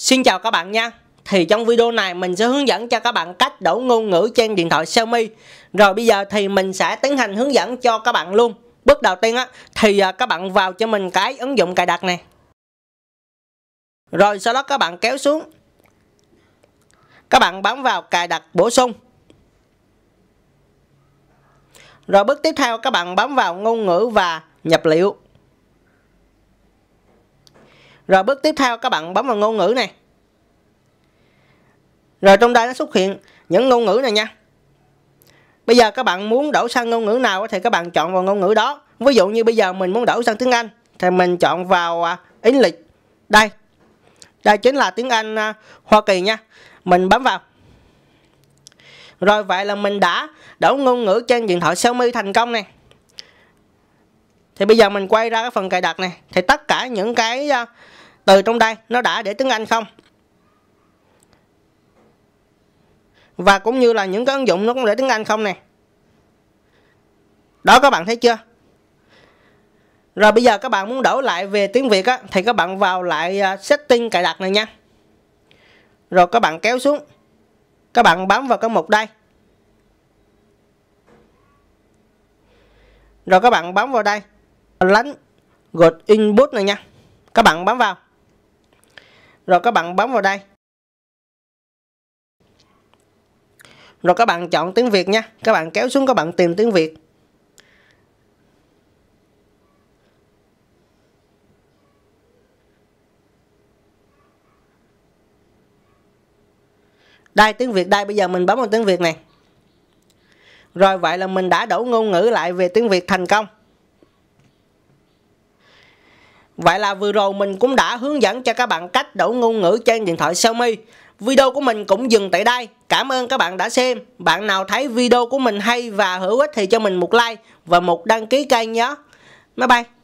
Xin chào các bạn nha Thì trong video này mình sẽ hướng dẫn cho các bạn cách đổi ngôn ngữ trên điện thoại Xiaomi Rồi bây giờ thì mình sẽ tiến hành hướng dẫn cho các bạn luôn Bước đầu tiên á thì à, các bạn vào cho mình cái ứng dụng cài đặt này Rồi sau đó các bạn kéo xuống Các bạn bấm vào cài đặt bổ sung Rồi bước tiếp theo các bạn bấm vào ngôn ngữ và nhập liệu rồi bước tiếp theo các bạn bấm vào ngôn ngữ này. Rồi trong đây nó xuất hiện những ngôn ngữ này nha. Bây giờ các bạn muốn đổi sang ngôn ngữ nào thì các bạn chọn vào ngôn ngữ đó. Ví dụ như bây giờ mình muốn đổi sang tiếng Anh thì mình chọn vào à, English. Đây. Đây chính là tiếng Anh à, Hoa Kỳ nha. Mình bấm vào. Rồi vậy là mình đã đổi ngôn ngữ trên điện thoại Xiaomi thành công này. Thì bây giờ mình quay ra cái phần cài đặt này thì tất cả những cái à, từ trong đây nó đã để tiếng Anh không và cũng như là những cái ứng dụng nó cũng để tiếng Anh không nè đó các bạn thấy chưa rồi bây giờ các bạn muốn đổi lại về tiếng Việt á, thì các bạn vào lại à, setting cài đặt này nha rồi các bạn kéo xuống các bạn bấm vào cái mục đây rồi các bạn bấm vào đây lánh gột input này nha các bạn bấm vào rồi các bạn bấm vào đây rồi các bạn chọn tiếng Việt nha các bạn kéo xuống các bạn tìm tiếng Việt đây tiếng Việt đây bây giờ mình bấm vào tiếng Việt này rồi vậy là mình đã đủ ngôn ngữ lại về tiếng Việt thành công Vậy là vừa rồi mình cũng đã hướng dẫn cho các bạn cách đổi ngôn ngữ trên điện thoại Xiaomi. Video của mình cũng dừng tại đây. Cảm ơn các bạn đã xem. Bạn nào thấy video của mình hay và hữu ích thì cho mình một like và một đăng ký kênh nhé. Bye bye.